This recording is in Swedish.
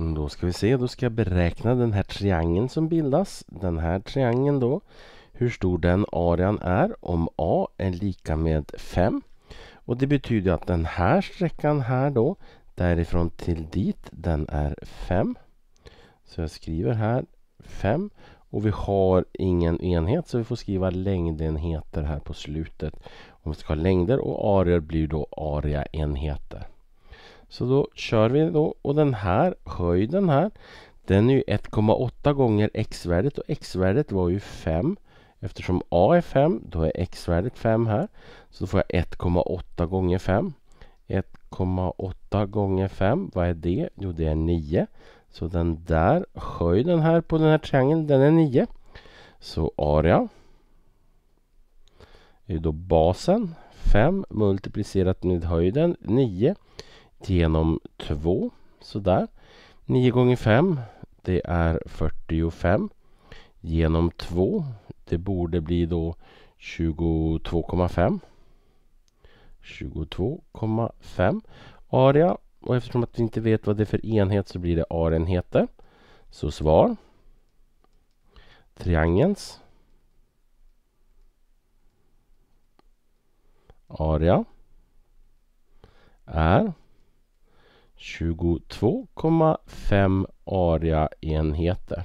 Mm, då ska vi se, då ska jag beräkna den här triangeln som bildas. Den här triangeln då, hur stor den arean är om A är lika med 5. Och det betyder att den här sträckan här då, därifrån till dit, den är 5. Så jag skriver här 5 och vi har ingen enhet så vi får skriva längdenheter här på slutet. Om vi ska ha längder och areor blir då areaenheter. Så då kör vi då och den här höjden här den är ju 1,8 gånger x-värdet och x-värdet var ju 5. Eftersom a är 5 då är x-värdet 5 här. Så då får jag 1,8 gånger 5. 1,8 gånger 5, vad är det? Jo, det är 9. Så den där höjden här på den här triangeln, den är 9. Så area är då basen 5 multiplicerat med höjden 9 genom 2. Sådär. 9 gånger 5 det är 45 genom 2. Det borde bli då 22,5. 22,5 area. Och eftersom att vi inte vet vad det är för enhet så blir det arenheter. Så svar Triangelns. area är 22,5 aria-enheter.